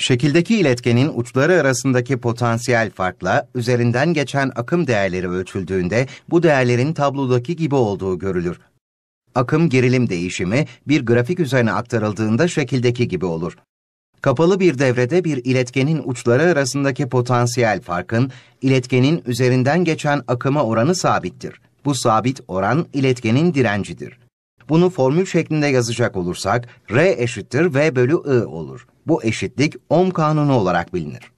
Şekildeki iletkenin uçları arasındaki potansiyel farkla üzerinden geçen akım değerleri ölçüldüğünde bu değerlerin tablodaki gibi olduğu görülür. Akım gerilim değişimi bir grafik üzerine aktarıldığında şekildeki gibi olur. Kapalı bir devrede bir iletkenin uçları arasındaki potansiyel farkın iletkenin üzerinden geçen akıma oranı sabittir. Bu sabit oran iletkenin direncidir. Bunu formül şeklinde yazacak olursak R eşittir V bölü I olur. Bu eşitlik Ohm kanunu olarak bilinir.